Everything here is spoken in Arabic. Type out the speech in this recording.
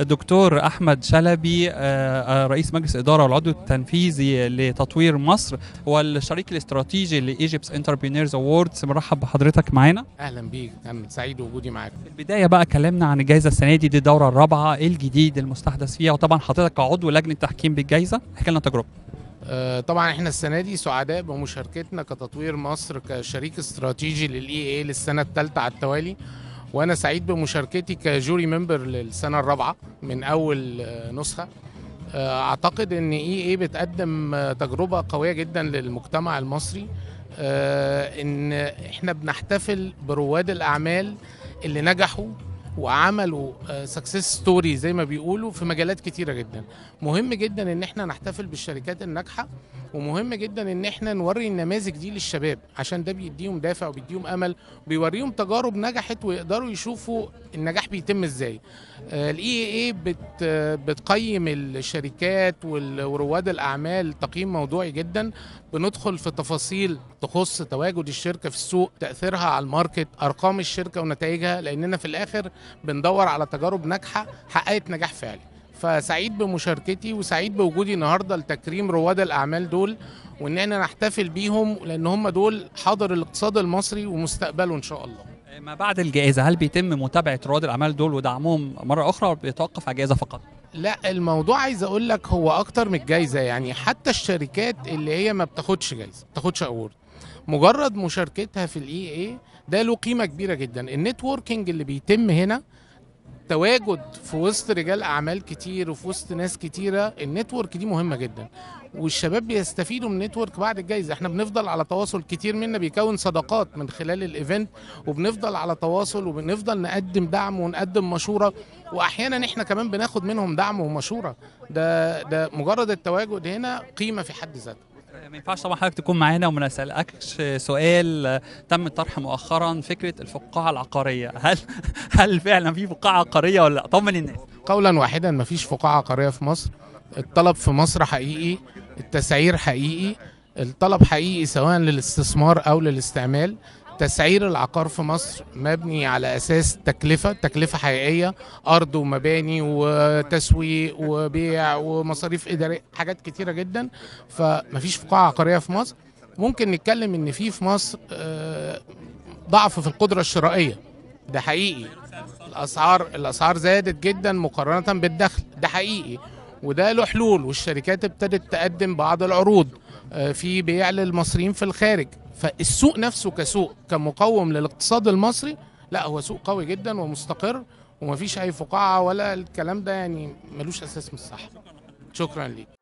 الدكتور احمد شلبي آه، آه، رئيس مجلس الاداره والعضو التنفيذي لتطوير مصر والشريك الاستراتيجي لايجيبتس انتربرينيرز اووردز مرحب بحضرتك معانا اهلا بيك انا سعيد وجودي معاك في البدايه بقى كلامنا عن الجائزه السنه دي دي الدوره الرابعه ايه الجديد المستحدث فيها وطبعا حضرتك كعضو لجنه تحكيم بالجائزه احكي لنا تجربتك آه، طبعا احنا السنه دي سعداء بمشاركتنا كتطوير مصر كشريك استراتيجي للاي اي e للسنه الثالثه على التوالي وانا سعيد بمشاركتي كجوري ممبر للسنه الرابعه من اول آه، نسخه آه، اعتقد ان اي اي بتقدم تجربه قويه جدا للمجتمع المصري آه، ان احنا بنحتفل برواد الاعمال اللي نجحوا وعملوا سكسس ستوري زي ما بيقولوا في مجالات كتيره جدا مهم جدا ان احنا نحتفل بالشركات الناجحه ومهم جدا ان احنا نوري النماذج دي للشباب عشان ده بيديهم دافع وبيديهم امل وبيوريهم تجارب نجحت ويقدروا يشوفوا النجاح بيتم ازاي الاي اي اي بتقيم الشركات ورواد الاعمال تقييم موضوعي جدا بندخل في تفاصيل تخص تواجد الشركه في السوق تاثيرها على الماركت ارقام الشركه ونتائجها لاننا في الاخر بندور على تجارب ناجحه حققت نجاح فعلي فسعيد بمشاركتي وسعيد بوجودي النهارده لتكريم رواد الاعمال دول وان احنا نحتفل بيهم لان هم دول حاضر الاقتصاد المصري ومستقبله ان شاء الله. ما بعد الجائزه هل بيتم متابعه رواد الاعمال دول ودعمهم مره اخرى ولا بيتوقف على الجائزه فقط؟ لا الموضوع عايز اقول لك هو اكتر من الجائزه يعني حتى الشركات اللي هي ما بتاخدش جائزه ما بتاخدش اوورد مجرد مشاركتها في الاي اي e ده له قيمه كبيره جدا النتوركينج اللي بيتم هنا التواجد في وسط رجال اعمال كتير وفي وسط ناس كتيره النتورك دي مهمه جدا والشباب بيستفيدوا من نتورك بعد الجايزه احنا بنفضل على تواصل كتير منا بيكون صداقات من خلال الايفنت وبنفضل على تواصل وبنفضل نقدم دعم ونقدم مشوره واحيانا احنا كمان بناخد منهم دعم ومشوره ده ده مجرد التواجد هنا قيمه في حد ذاتها آه، ما ينفعش طبعا حضرتك تكون معانا وما نسالكش سؤال آه، تم طرحه مؤخرا فكره الفقاعه العقاريه هل هل فعلا في فقاعه عقاريه ولا لا طمن الناس قولا واحدا ما فيش فقاعه عقاريه في مصر الطلب في مصر حقيقي التسعير حقيقي الطلب حقيقي سواء للاستثمار او للاستعمال تسعير العقار في مصر مبني على اساس تكلفه تكلفه حقيقيه ارض ومباني وتسويق وبيع ومصاريف اداريه حاجات كتيره جدا فمفيش فقاعه عقاريه في مصر ممكن نتكلم ان في في مصر آه، ضعف في القدره الشرائيه ده حقيقي الاسعار الاسعار زادت جدا مقارنه بالدخل ده حقيقي وده له حلول والشركات ابتدت تقدم بعض العروض آه، في بيع للمصريين في الخارج فالسوق نفسه كسوق كمقوم للاقتصاد المصري لا هو سوق قوي جدا ومستقر ومفيش اي فقاعه ولا الكلام ده يعني ملوش اساس من الصح شكرا ليك